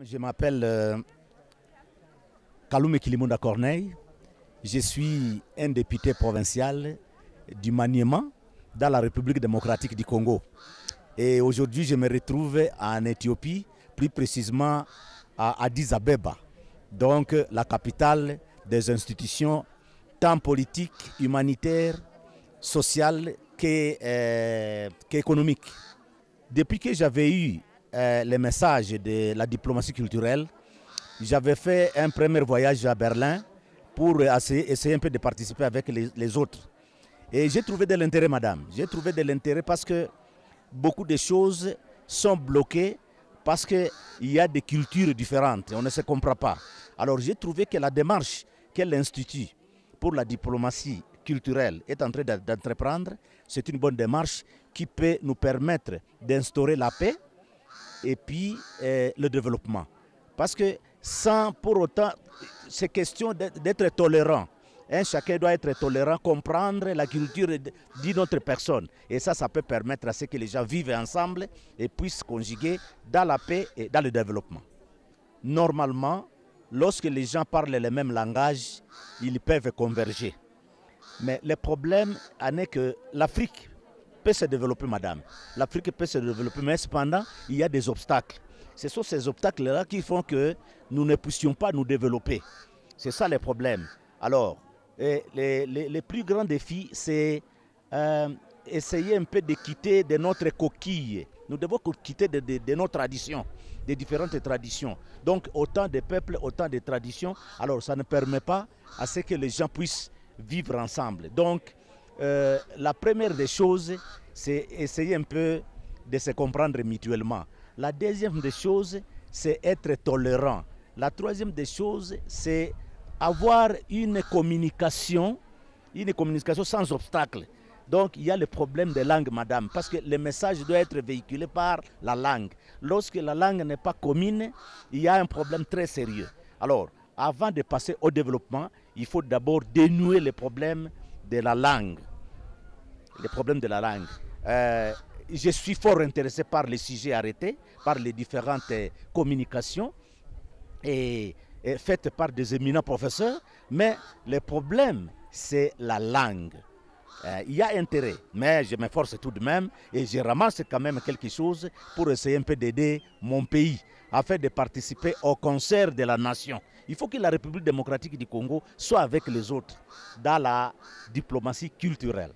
Je m'appelle euh, Kaloum Kilimunda Corneille. Je suis un député provincial du maniement dans la République démocratique du Congo. Et aujourd'hui, je me retrouve en Éthiopie, plus précisément à Addis Abeba, donc la capitale des institutions tant politiques, humanitaires, sociales euh, qu'économiques. Depuis que j'avais eu euh, les messages de la diplomatie culturelle, j'avais fait un premier voyage à Berlin pour essayer, essayer un peu de participer avec les, autres. Et j'ai trouvé de l'intérêt, madame. J'ai trouvé de l'intérêt parce que beaucoup de choses sont bloquées parce qu'il y a des cultures différentes on ne se comprend pas. Alors j'ai trouvé que la démarche que l'Institut pour la diplomatie culturelle est en train d'entreprendre, c'est une bonne démarche qui peut nous permettre d'instaurer la paix et puis euh, le développement. Parce que sans pour autant, c'est question d'être tolérant. Hein, chacun doit être tolérant, comprendre la culture d'une autre personne. Et ça, ça peut permettre à ce que les gens vivent ensemble et puissent conjuguer dans la paix et dans le développement. Normalement, lorsque les gens parlent le même langage, ils peuvent converger. Mais le problème en que l'Afrique peut se développer, madame. L'Afrique peut se développer, mais cependant, il y a des obstacles. Ce sont ces obstacles-là qui font que nous ne puissions pas nous développer. C'est ça les problèmes. Alors, eh, les, les, plus grands défis, c'est euh, essayer un peu de quitter de notre coquille. Nous devons quitter de, de nos traditions, des différentes traditions. Donc, autant de peuples, autant de traditions. Alors, ça ne permet pas à ce que les gens puissent vivre ensemble. Donc, euh, la première des choses, c'est essayer un peu de se comprendre mutuellement. La deuxième des choses, c'est être tolérant. La troisième des choses, c'est avoir une communication, une communication sans obstacle. Donc, il y a le problème de langue, madame, parce que le message doit être véhiculé par la langue. Lorsque la langue n'est pas commune, il y a un problème très sérieux. Alors, avant de passer au développement, il faut d'abord dénouer les problèmes de la langue. Les problèmes de la langue. Euh, je suis fort intéressé par les sujets arrêtés, par les différentes euh, communications et, faites par des éminents professeurs, mais le problème, c'est la langue. Euh, il y a intérêt, mais je m'efforce tout de même et je ramasse quand même quelque chose pour essayer un peu d'aider mon pays afin de participer au concert de la nation. Il faut que la République démocratique du Congo soit avec les autres dans la diplomatie culturelle.